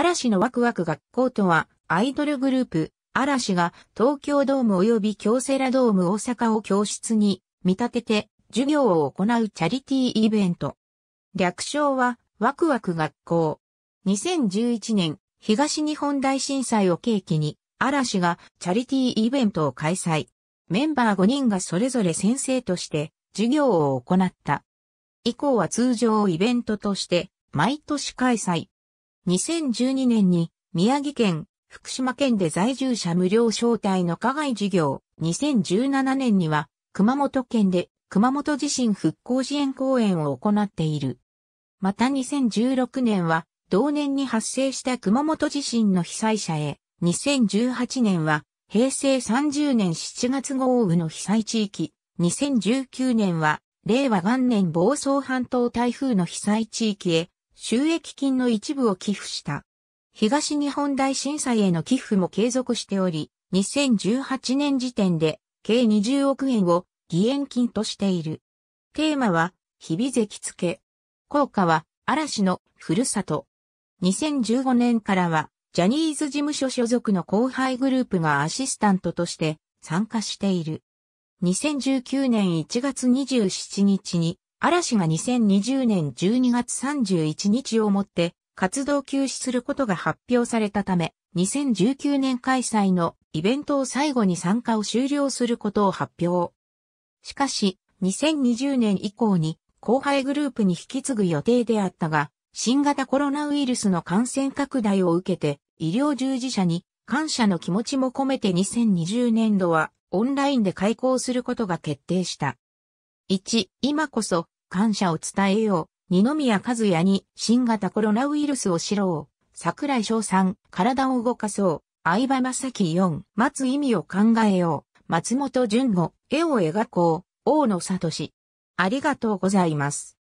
嵐のワクワク学校とは、アイドルグループ、嵐が東京ドーム及び京セラドーム大阪を教室に見立てて授業を行うチャリティーイベント。略称は、ワクワク学校。2011年、東日本大震災を契機に、嵐がチャリティーイベントを開催。メンバー5人がそれぞれ先生として授業を行った。以降は通常イベントとして毎年開催。2012年に宮城県、福島県で在住者無料招待の課外事業。2017年には熊本県で熊本地震復興支援公演を行っている。また2016年は同年に発生した熊本地震の被災者へ、2018年は平成30年7月豪雨の被災地域、2019年は令和元年房総半島台風の被災地域へ、収益金の一部を寄付した。東日本大震災への寄付も継続しており、2018年時点で計20億円を義援金としている。テーマは、日々関付。効果は、嵐のふるさと。2015年からは、ジャニーズ事務所所属の後輩グループがアシスタントとして参加している。2019年1月27日に嵐が2020年12月31日をもって活動休止することが発表されたため、2019年開催のイベントを最後に参加を終了することを発表。しかし、2020年以降に後輩グループに引き継ぐ予定であったが、新型コロナウイルスの感染拡大を受けて、医療従事者に感謝の気持ちも込めて2020年度はオンラインで開講することが決定した。1、今こそ、感謝を伝えよう。二宮和也に、新型コロナウイルスを知ろう。桜井翔さん、体を動かそう。相葉正樹4、待つ意味を考えよう。松本淳吾、絵を描こう。大野聡。ありがとうございます。